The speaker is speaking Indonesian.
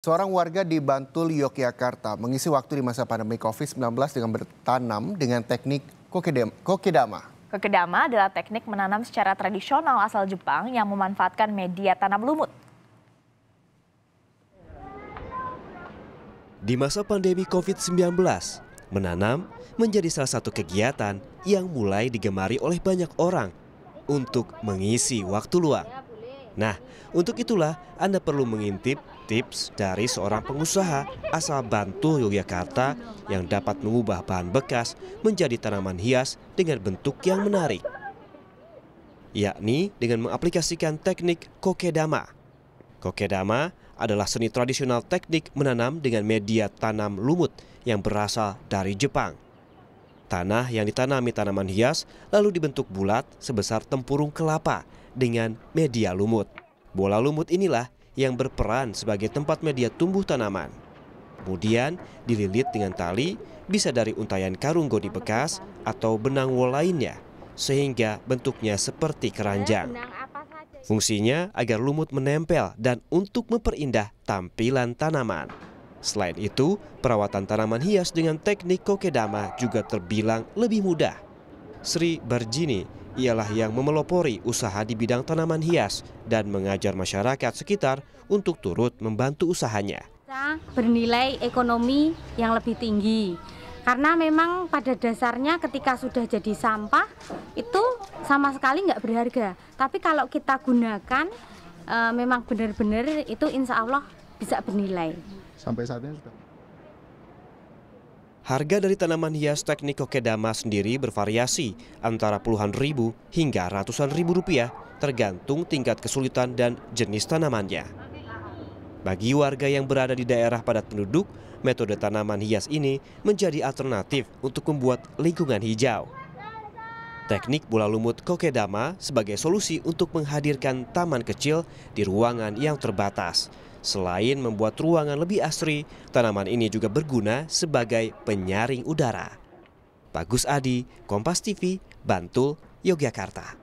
Seorang warga di Bantul, Yogyakarta mengisi waktu di masa pandemi COVID-19 dengan bertanam dengan teknik kokedama. Kokedama adalah teknik menanam secara tradisional asal Jepang yang memanfaatkan media tanam lumut. Di masa pandemi COVID-19, menanam menjadi salah satu kegiatan yang mulai digemari oleh banyak orang untuk mengisi waktu luang. Nah, untuk itulah Anda perlu mengintip tips dari seorang pengusaha asal Bantul, Yogyakarta yang dapat mengubah bahan bekas menjadi tanaman hias dengan bentuk yang menarik. Yakni dengan mengaplikasikan teknik kokedama. Kokedama adalah seni tradisional teknik menanam dengan media tanam lumut yang berasal dari Jepang. Tanah yang ditanami tanaman hias lalu dibentuk bulat sebesar tempurung kelapa dengan media lumut. Bola lumut inilah yang berperan sebagai tempat media tumbuh tanaman. Kemudian dililit dengan tali, bisa dari untayan karung goni bekas atau benang wol lainnya, sehingga bentuknya seperti keranjang. Fungsinya agar lumut menempel dan untuk memperindah tampilan tanaman. Selain itu, perawatan tanaman hias dengan teknik kokedama juga terbilang lebih mudah. Sri Barjini ialah yang memelopori usaha di bidang tanaman hias dan mengajar masyarakat sekitar untuk turut membantu usahanya. bernilai ekonomi yang lebih tinggi. Karena memang pada dasarnya ketika sudah jadi sampah itu sama sekali nggak berharga. Tapi kalau kita gunakan eh, memang benar-benar itu insya Allah bisa bernilai sampai saat ini sudah. Harga dari tanaman hias teknik kokedama sendiri bervariasi antara puluhan ribu hingga ratusan ribu rupiah tergantung tingkat kesulitan dan jenis tanamannya. Bagi warga yang berada di daerah padat penduduk, metode tanaman hias ini menjadi alternatif untuk membuat lingkungan hijau. Teknik bola lumut kokedama sebagai solusi untuk menghadirkan taman kecil di ruangan yang terbatas Selain membuat ruangan lebih asri, tanaman ini juga berguna sebagai penyaring udara. Bagus Adi, Kompas TV, Bantul, Yogyakarta.